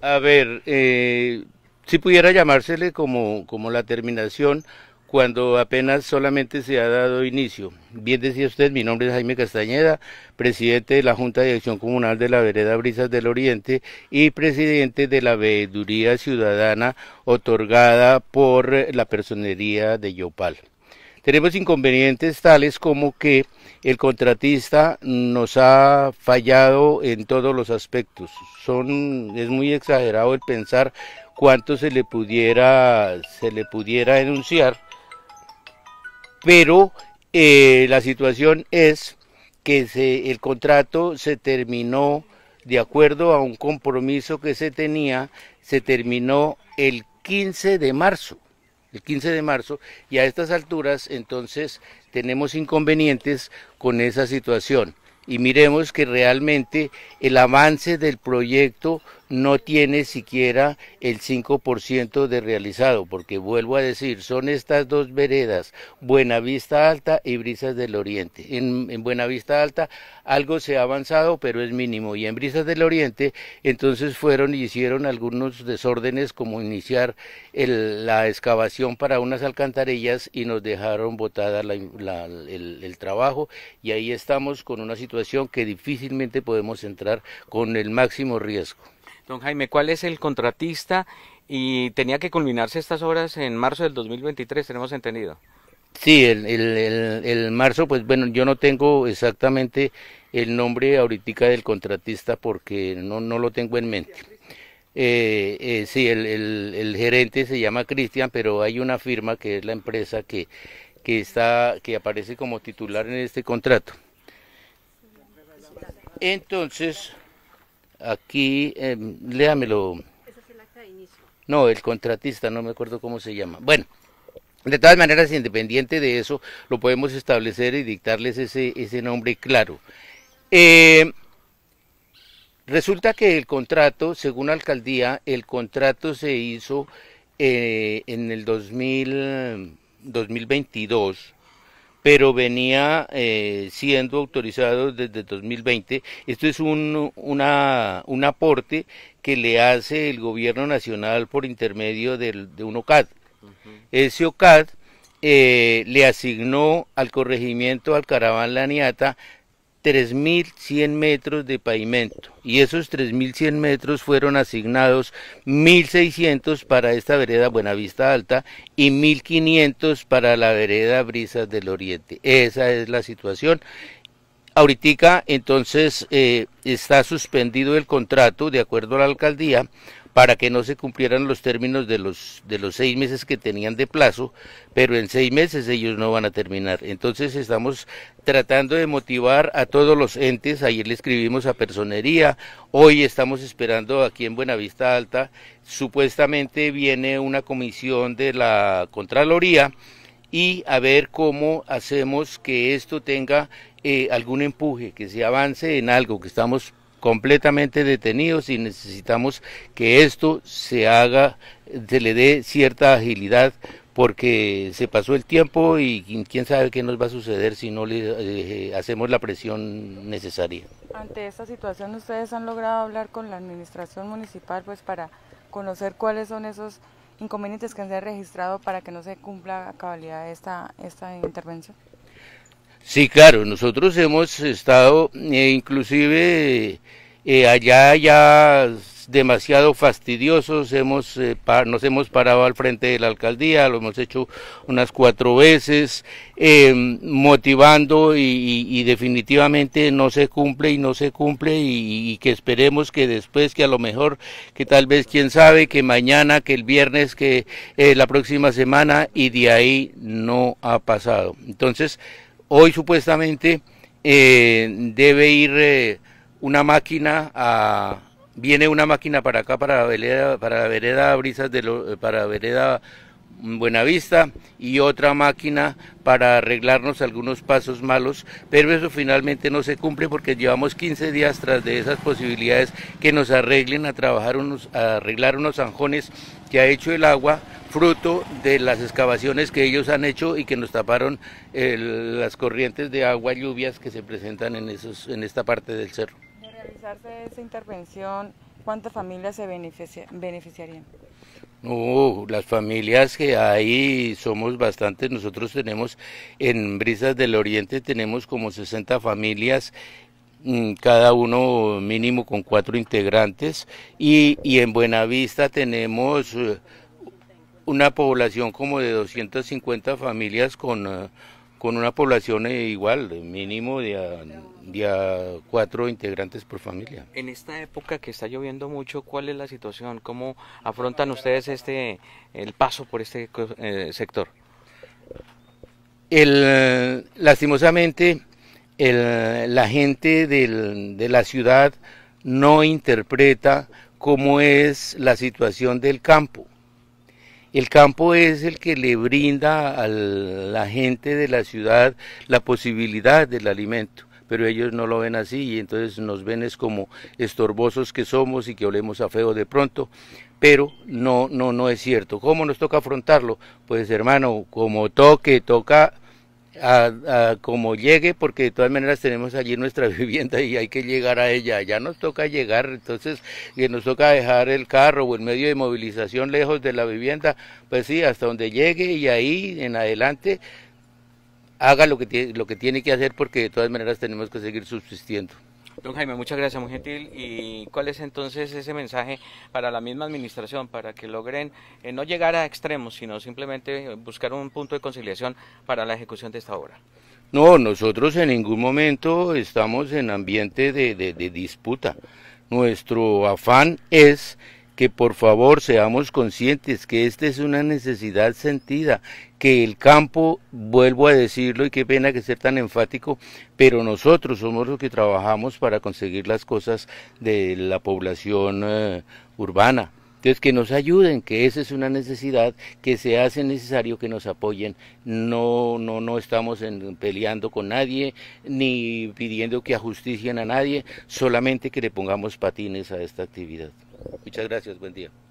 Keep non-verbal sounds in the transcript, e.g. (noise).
A ver, eh, si pudiera llamársele como, como la terminación cuando apenas solamente se ha dado inicio. Bien decía usted, mi nombre es Jaime Castañeda, presidente de la Junta de Acción Comunal de la Vereda Brisas del Oriente y presidente de la Veeduría Ciudadana otorgada por la Personería de Yopal. Tenemos inconvenientes tales como que el contratista nos ha fallado en todos los aspectos. Son, es muy exagerado el pensar cuánto se le pudiera, se le pudiera denunciar, pero eh, la situación es que el contrato se terminó de acuerdo a un compromiso que se tenía, se terminó el 15 de marzo el 15 de marzo, y a estas alturas entonces tenemos inconvenientes con esa situación. Y miremos que realmente el avance del proyecto no tiene siquiera el 5% de realizado, porque vuelvo a decir, son estas dos veredas, Buenavista Alta y Brisas del Oriente. En, en Buenavista Alta algo se ha avanzado, pero es mínimo, y en Brisas del Oriente entonces fueron y hicieron algunos desórdenes como iniciar la excavación para unas alcantarillas y nos dejaron botada la, el trabajo y ahí estamos con una situación que difícilmente podemos entrar con el máximo riesgo. Don Jaime, ¿cuál es el contratista? Y tenía que culminarse estas obras en marzo del 2023, tenemos entendido. Sí, el, marzo, pues bueno, yo no tengo exactamente el nombre ahorita del contratista porque no, lo tengo en mente. Eh, eh, sí, el, gerente se llama Cristian, pero hay una firma que es la empresa que, está, que aparece como titular en este contrato. Entonces, Aquí, em, léamelo. No, el contratista, no me acuerdo cómo se llama. Bueno. De todas maneras, independiente de eso, lo podemos establecer y dictarles ese, ese nombre claro. Eh, resulta que el contrato, según la alcaldía, el contrato se hizo eh, en el 2000, 2022 pero venía eh, siendo autorizado desde 2020. Esto es un, un aporte que le hace el gobierno nacional por intermedio de un OCAD. Ese OCAD eh, le asignó al corregimiento al La Laniata 3.100 metros de pavimento y esos 3.100 metros fueron asignados 1.600 para esta vereda Buenavista Alta y 1.500 para la vereda Brisas del Oriente. Esa es la situación Ahorita, entonces, eh, está suspendido el contrato, de acuerdo a la alcaldía, para que no se cumplieran los términos de los, de los seis meses que tenían de plazo, pero en seis meses ellos no van a terminar. Entonces estamos tratando de motivar a todos los entes. Ayer le escribimos a Personería, hoy estamos esperando aquí en Buenavista Alta. Supuestamente viene una comisión de la Contraloría y a ver cómo hacemos que esto tenga eh, algún empuje, que se avance en algo, que estamos completamente detenidos y necesitamos que esto se haga, se le dé cierta agilidad porque se pasó el tiempo y quién sabe qué nos va a suceder si no le eh, hacemos la presión necesaria. Ante esta situación ustedes han logrado hablar con la administración municipal pues para conocer cuáles son esos inconvenientes que han sido registrado para que no se cumpla a cabalidad esta, esta intervención? Sí, claro, nosotros hemos estado, eh, inclusive eh, allá ya demasiado fastidiosos, hemos, eh, nos hemos parado al frente de la alcaldía, lo hemos hecho unas cuatro veces, em, motivando y, definitivamente no se cumple y no se cumple y, que esperemos que después, que a lo mejor, que tal vez, quién sabe, que mañana, que el viernes, que eh, la próxima semana y de ahí no ha pasado. Entonces, hoy supuestamente eh, debe ir una máquina a, viene una máquina para acá, para la vereda, para vereda Brisas, de eh, para vereda mm, Buenavista y otra máquina para arreglarnos algunos pasos malos, pero eso finalmente no se cumple porque llevamos 15 días tras de esas posibilidades que nos arreglen a trabajar unos, a arreglar unos zanjones que ha hecho el agua fruto de las excavaciones que ellos han hecho y que nos taparon eh, las corrientes de agua, lluvias que se presentan en, esos, en esta parte del cerro realizarse esa intervención, ¿cuántas familias se beneficiarían? No, las familias que ahí somos bastantes. Nosotros tenemos en Brisas del Oriente tenemos como 60 familias mm, cada uno mínimo con cuatro integrantes y, y en Buenavista tenemos eh, una población como de 250 familias con eh, con una población eh, igual, mínimo de a, cuatro integrantes por familia. En esta época que está lloviendo mucho, ¿cuál es la situación? ¿Cómo afrontan ustedes este el paso por este eh, sector? El, lastimosamente, la gente de la ciudad no interpreta cómo es la situación del campo. El campo es el que le brinda a la gente de la ciudad la posibilidad del alimento, pero ellos no lo ven así y entonces nos ven como estorbosos que somos y que olemos a feo de pronto, pero no, no, no es cierto. ¿Cómo nos toca afrontarlo? Pues hermano, como toque, toca a, como llegue, porque de todas maneras tenemos allí nuestra (laughs) vivienda y hay que llegar a ella, ya nos toca llegar, entonces que nos toca dejar el carro o el medio de movilización lejos de la vivienda, pues sí, hasta donde llegue y ahí en adelante haga lo que, lo que tiene que hacer porque de todas maneras tenemos que seguir subsistiendo. Don Jaime, muchas gracias, muy gentil. ¿Y cuál es entonces ese mensaje para la misma administración, para que logren eh, no llegar a extremos, sino simplemente eh, buscar un punto de conciliación para la ejecución de esta obra? No, nosotros en ningún momento estamos en ambiente de disputa. Nuestro afán es que por favor seamos conscientes que esta es una necesidad sentida que el campo, vuelvo a decirlo y qué pena que ser tan enfático, pero nosotros somos los que trabajamos para conseguir las cosas de la población eh, urbana. Entonces, que nos ayuden, que esa es una necesidad, que se hace necesario que nos apoyen. No, no, no estamos en, peleando con nadie, ni pidiendo que ajusticien a nadie, solamente que le pongamos patines a esta actividad. Muchas gracias, buen día.